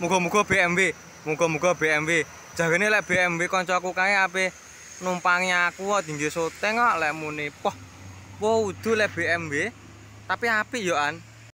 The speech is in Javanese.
muga-muga BMW muga-muga BMW jarene lek BMW kancaku kae ape numpangi aku kok dinggo soteng kok lek muni poh wow, udu lek BMW tapi api yo an